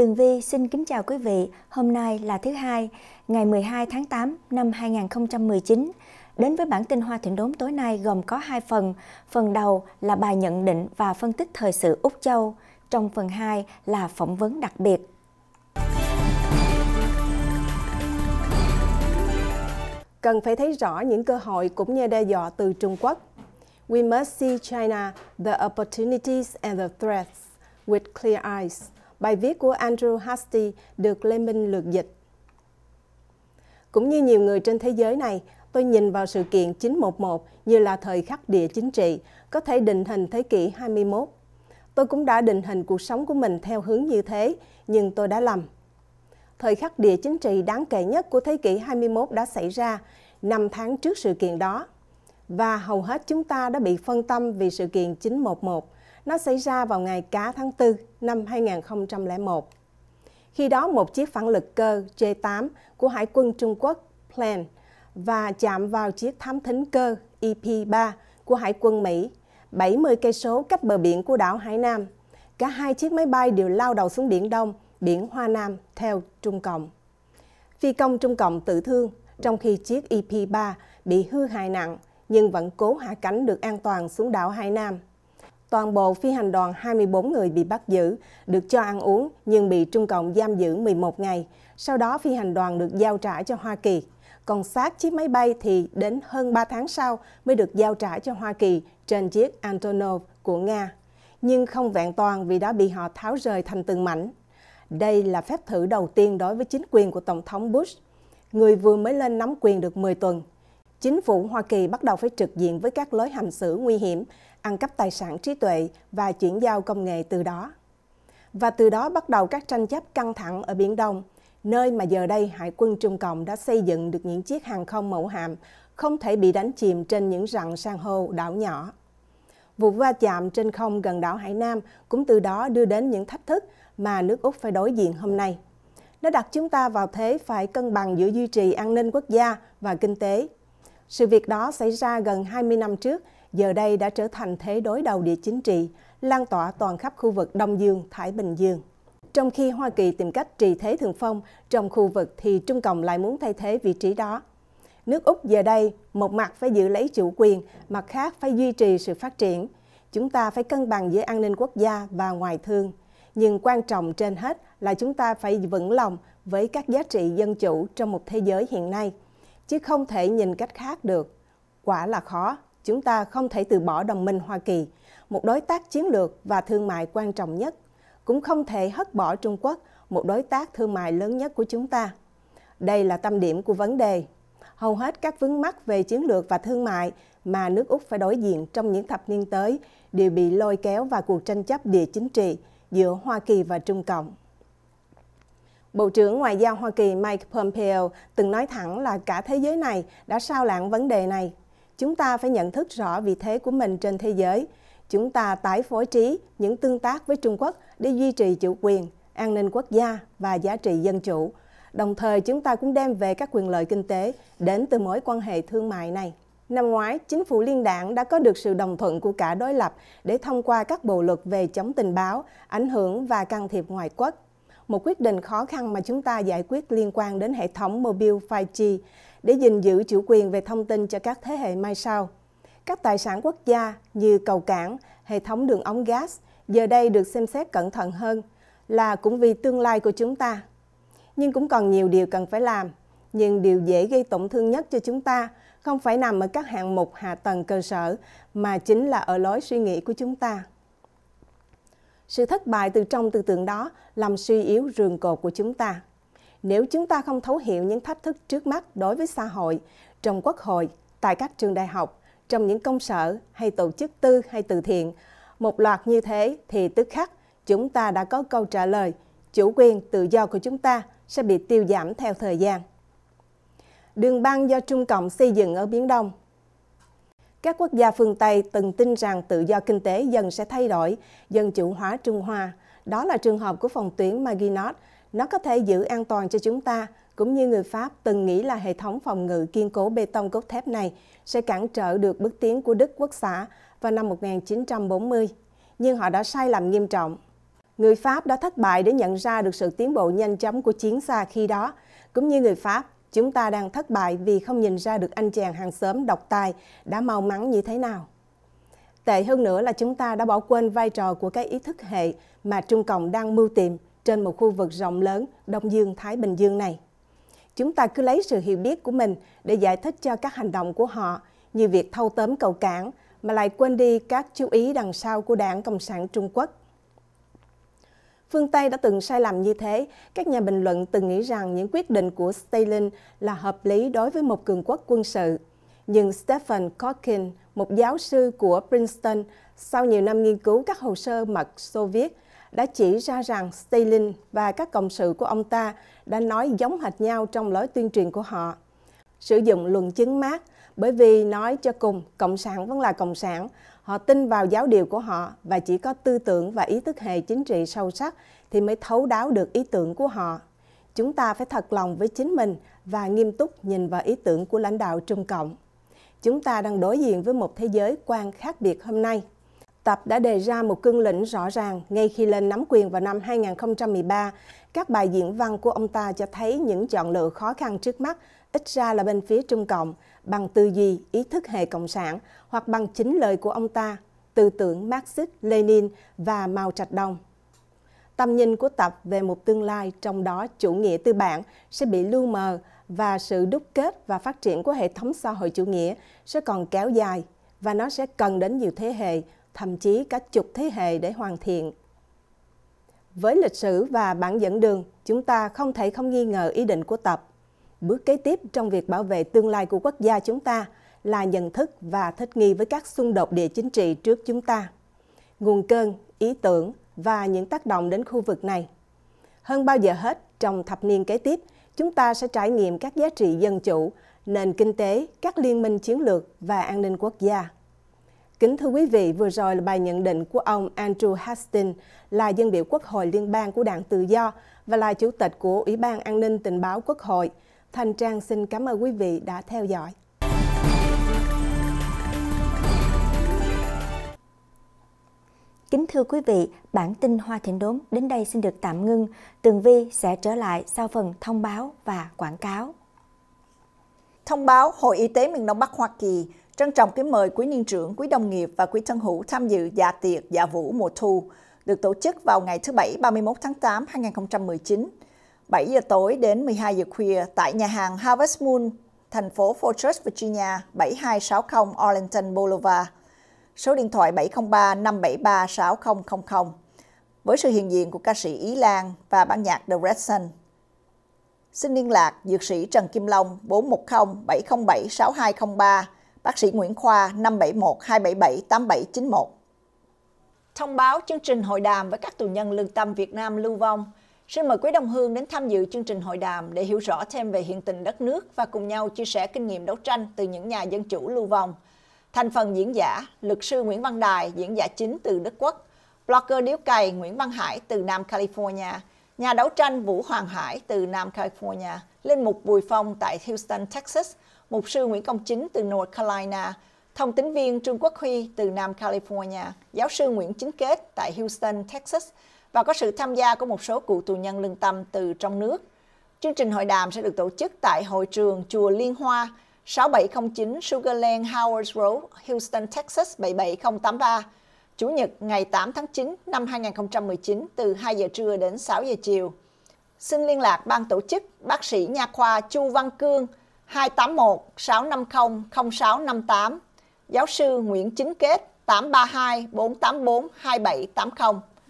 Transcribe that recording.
Tường Vi xin kính chào quý vị. Hôm nay là thứ hai, ngày 12 tháng 8 năm 2019. Đến với bản tin Hoa Thịnh Đốn tối nay gồm có hai phần. Phần đầu là bài nhận định và phân tích thời sự Úc Châu. Trong phần 2 là phỏng vấn đặc biệt. Cần phải thấy rõ những cơ hội cũng như đe dọa từ Trung Quốc. We must see China, the opportunities and the threats with clear eyes. Bài viết của Andrew Hastie được Lê Minh lược dịch. Cũng như nhiều người trên thế giới này, tôi nhìn vào sự kiện 911 như là thời khắc địa chính trị, có thể định hình thế kỷ 21. Tôi cũng đã định hình cuộc sống của mình theo hướng như thế, nhưng tôi đã lầm. Thời khắc địa chính trị đáng kể nhất của thế kỷ 21 đã xảy ra 5 tháng trước sự kiện đó. Và hầu hết chúng ta đã bị phân tâm vì sự kiện 911, nó xảy ra vào ngày cá tháng 4 năm 2001. Khi đó một chiếc phản lực cơ J-8 của Hải quân Trung Quốc Plan và chạm vào chiếc thám thính cơ EP-3 của Hải quân Mỹ 70 cây số cách bờ biển của đảo Hải Nam. Cả hai chiếc máy bay đều lao đầu xuống biển Đông, biển Hoa Nam theo Trung Cộng. Phi công Trung Cộng tự thương, trong khi chiếc EP-3 bị hư hại nặng nhưng vẫn cố hạ cánh được an toàn xuống đảo Hải Nam toàn bộ phi hành đoàn 24 người bị bắt giữ, được cho ăn uống nhưng bị Trung Cộng giam giữ 11 ngày. Sau đó phi hành đoàn được giao trả cho Hoa Kỳ. Còn xác chiếc máy bay thì đến hơn 3 tháng sau mới được giao trả cho Hoa Kỳ trên chiếc Antonov của Nga. Nhưng không vẹn toàn vì đã bị họ tháo rời thành từng mảnh. Đây là phép thử đầu tiên đối với chính quyền của Tổng thống Bush, người vừa mới lên nắm quyền được 10 tuần. Chính phủ Hoa Kỳ bắt đầu phải trực diện với các lối hành xử nguy hiểm ăn cắp tài sản trí tuệ và chuyển giao công nghệ từ đó. Và từ đó bắt đầu các tranh chấp căng thẳng ở Biển Đông, nơi mà giờ đây Hải quân Trung Cộng đã xây dựng được những chiếc hàng không mẫu hạm không thể bị đánh chìm trên những rặng san hô đảo nhỏ. Vụ va chạm trên không gần đảo Hải Nam cũng từ đó đưa đến những thách thức mà nước Úc phải đối diện hôm nay. Nó đặt chúng ta vào thế phải cân bằng giữa duy trì an ninh quốc gia và kinh tế. Sự việc đó xảy ra gần 20 năm trước giờ đây đã trở thành thế đối đầu địa chính trị, lan tỏa toàn khắp khu vực Đông Dương, Thái Bình Dương. Trong khi Hoa Kỳ tìm cách trì thế thượng phong trong khu vực thì Trung Cộng lại muốn thay thế vị trí đó. Nước Úc giờ đây một mặt phải giữ lấy chủ quyền, mặt khác phải duy trì sự phát triển. Chúng ta phải cân bằng giữa an ninh quốc gia và ngoại thương. Nhưng quan trọng trên hết là chúng ta phải vững lòng với các giá trị dân chủ trong một thế giới hiện nay, chứ không thể nhìn cách khác được. Quả là khó chúng ta không thể từ bỏ đồng minh Hoa Kỳ, một đối tác chiến lược và thương mại quan trọng nhất, cũng không thể hất bỏ Trung Quốc, một đối tác thương mại lớn nhất của chúng ta. Đây là tâm điểm của vấn đề. Hầu hết các vướng mắc về chiến lược và thương mại mà nước Úc phải đối diện trong những thập niên tới đều bị lôi kéo vào cuộc tranh chấp địa chính trị giữa Hoa Kỳ và Trung Cộng. Bộ trưởng Ngoại giao Hoa Kỳ Mike Pompeo từng nói thẳng là cả thế giới này đã sao lãng vấn đề này chúng ta phải nhận thức rõ vị thế của mình trên thế giới. Chúng ta tái phối trí những tương tác với Trung Quốc để duy trì chủ quyền, an ninh quốc gia và giá trị dân chủ. Đồng thời, chúng ta cũng đem về các quyền lợi kinh tế đến từ mối quan hệ thương mại này. Năm ngoái, chính phủ liên đảng đã có được sự đồng thuận của cả đối lập để thông qua các bộ luật về chống tình báo, ảnh hưởng và can thiệp ngoại quốc. Một quyết định khó khăn mà chúng ta giải quyết liên quan đến hệ thống mobile 5G để gìn giữ chủ quyền về thông tin cho các thế hệ mai sau. Các tài sản quốc gia như cầu cảng, hệ thống đường ống gas giờ đây được xem xét cẩn thận hơn là cũng vì tương lai của chúng ta. Nhưng cũng còn nhiều điều cần phải làm, nhưng điều dễ gây tổn thương nhất cho chúng ta không phải nằm ở các hạng mục hạ tầng cơ sở mà chính là ở lối suy nghĩ của chúng ta. Sự thất bại từ trong tư tưởng đó làm suy yếu rường cột của chúng ta nếu chúng ta không thấu hiểu những thách thức trước mắt đối với xã hội, trong quốc hội, tại các trường đại học, trong những công sở hay tổ chức tư hay từ thiện, một loạt như thế thì tức khắc chúng ta đã có câu trả lời, chủ quyền tự do của chúng ta sẽ bị tiêu giảm theo thời gian. Đường băng do Trung Cộng xây dựng ở Biển Đông các quốc gia phương Tây từng tin rằng tự do kinh tế dần sẽ thay đổi, dân chủ hóa Trung Hoa. Đó là trường hợp của phòng tuyến Maginot nó có thể giữ an toàn cho chúng ta, cũng như người Pháp từng nghĩ là hệ thống phòng ngự kiên cố bê tông cốt thép này sẽ cản trở được bước tiến của Đức Quốc xã vào năm 1940. Nhưng họ đã sai lầm nghiêm trọng. Người Pháp đã thất bại để nhận ra được sự tiến bộ nhanh chóng của chiến xa khi đó. Cũng như người Pháp, chúng ta đang thất bại vì không nhìn ra được anh chàng hàng xóm độc tài đã mau mắn như thế nào. Tệ hơn nữa là chúng ta đã bỏ quên vai trò của cái ý thức hệ mà Trung Cộng đang mưu tìm – trên một khu vực rộng lớn Đông Dương Thái Bình Dương này. Chúng ta cứ lấy sự hiểu biết của mình để giải thích cho các hành động của họ như việc thâu tóm cầu cảng mà lại quên đi các chú ý đằng sau của Đảng Cộng sản Trung Quốc. Phương Tây đã từng sai lầm như thế, các nhà bình luận từng nghĩ rằng những quyết định của Stalin là hợp lý đối với một cường quốc quân sự nhưng Stephen Kotkin, một giáo sư của Princeton, sau nhiều năm nghiên cứu các hồ sơ mật Xô Viết, đã chỉ ra rằng Stalin và các cộng sự của ông ta đã nói giống hệt nhau trong lối tuyên truyền của họ. Sử dụng luận chứng mát, bởi vì nói cho cùng, Cộng sản vẫn là Cộng sản, họ tin vào giáo điều của họ và chỉ có tư tưởng và ý thức hệ chính trị sâu sắc thì mới thấu đáo được ý tưởng của họ. Chúng ta phải thật lòng với chính mình và nghiêm túc nhìn vào ý tưởng của lãnh đạo Trung Cộng chúng ta đang đối diện với một thế giới quan khác biệt hôm nay. Tập đã đề ra một cương lĩnh rõ ràng ngay khi lên nắm quyền vào năm 2013. Các bài diễn văn của ông ta cho thấy những chọn lựa khó khăn trước mắt, ít ra là bên phía Trung Cộng, bằng tư duy, ý thức hệ cộng sản hoặc bằng chính lời của ông ta, tư tưởng Marxist, Lenin và Mao Trạch Đông. Tầm nhìn của Tập về một tương lai trong đó chủ nghĩa tư bản sẽ bị lu mờ và sự đúc kết và phát triển của hệ thống xã hội chủ nghĩa sẽ còn kéo dài và nó sẽ cần đến nhiều thế hệ, thậm chí cả chục thế hệ để hoàn thiện. Với lịch sử và bản dẫn đường, chúng ta không thể không nghi ngờ ý định của Tập. Bước kế tiếp trong việc bảo vệ tương lai của quốc gia chúng ta là nhận thức và thích nghi với các xung đột địa chính trị trước chúng ta. Nguồn cơn, ý tưởng và những tác động đến khu vực này. Hơn bao giờ hết, trong thập niên kế tiếp, chúng ta sẽ trải nghiệm các giá trị dân chủ, nền kinh tế, các liên minh chiến lược và an ninh quốc gia. Kính thưa quý vị, vừa rồi là bài nhận định của ông Andrew Hastin, là dân biểu Quốc hội liên bang của Đảng Tự do và là Chủ tịch của Ủy ban An ninh Tình báo Quốc hội. Thành Trang xin cảm ơn quý vị đã theo dõi. Kính thưa quý vị, bản tin Hoa Thịnh Đốn đến đây xin được tạm ngưng. Tường Vi sẽ trở lại sau phần thông báo và quảng cáo. Thông báo Hội Y tế miền Đông Bắc Hoa Kỳ trân trọng kính mời quý niên trưởng, quý đồng nghiệp và quý thân hữu tham dự dạ tiệc dạ vũ mùa thu được tổ chức vào ngày thứ Bảy 31 tháng 8 2019, 7 giờ tối đến 12 giờ khuya tại nhà hàng Harvest Moon, thành phố Fortress, Virginia, 7260 Arlington Boulevard số điện thoại 703 573 6000 với sự hiện diện của ca sĩ Ý Lan và ban nhạc The Red Sun. Xin liên lạc Dược sĩ Trần Kim Long 410 707 6203, bác sĩ Nguyễn Khoa 571 277 8791. Thông báo chương trình hội đàm với các tù nhân lương tâm Việt Nam lưu vong. Xin mời quý đồng hương đến tham dự chương trình hội đàm để hiểu rõ thêm về hiện tình đất nước và cùng nhau chia sẻ kinh nghiệm đấu tranh từ những nhà dân chủ lưu vong. Thành phần diễn giả, luật sư Nguyễn Văn Đài, diễn giả chính từ Đức Quốc, blogger điếu cày Nguyễn Văn Hải từ Nam California, nhà đấu tranh Vũ Hoàng Hải từ Nam California, Linh Mục Bùi Phong tại Houston, Texas, Mục sư Nguyễn Công Chính từ North Carolina, Thông tín viên Trương Quốc Huy từ Nam California, giáo sư Nguyễn Chính Kết tại Houston, Texas và có sự tham gia của một số cựu tù nhân lương tâm từ trong nước. Chương trình hội đàm sẽ được tổ chức tại hội trường Chùa Liên Hoa, 6709 Sugarland Howard Road, Houston, Texas 77083, Chủ nhật ngày 8 tháng 9 năm 2019 từ 2 giờ trưa đến 6 giờ chiều. Xin liên lạc ban tổ chức bác sĩ nha khoa Chu Văn Cương 281 650 0658, giáo sư Nguyễn Chính Kết 832 484 2780.